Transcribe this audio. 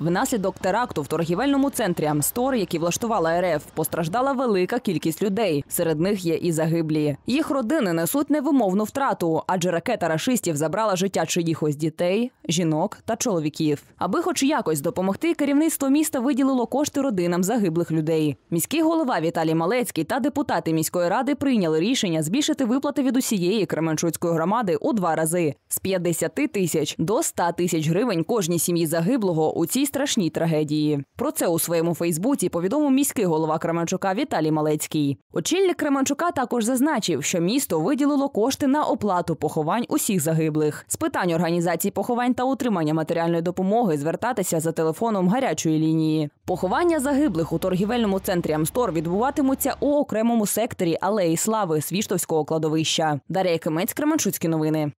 Внаслідок теракту в торгівельному центрі Амстор, який влаштувала РФ, постраждала велика кількість людей. Серед них є і загиблі. Їх родини несуть невимовну втрату, адже ракета рашистів забрала життя чиїхось дітей, жінок та чоловіків. Аби, хоч якось допомогти, керівництво міста виділило кошти родинам загиблих людей. Міський голова Віталій Малецький та депутати міської ради прийняли рішення збільшити виплати від усієї Кременчуцької громади у два рази з 50 тисяч до 100 тисяч гривень кожній сім'ї загиблого у цій страшній трагедії. Про це у своєму Фейсбуці повідомив міський голова Кременчука Віталій Малецький. Очільник Кременчука також зазначив, що місто виділило кошти на оплату поховань усіх загиблих. З питань організації поховань та утримання матеріальної допомоги звертатися за телефоном гарячої лінії. Поховання загиблих у торгівельному центрі Амстор відбуватимуться у окремому секторі Алеї Слави Свіштовського кладовища. Дарія Кимець, Кременчуцькі новини.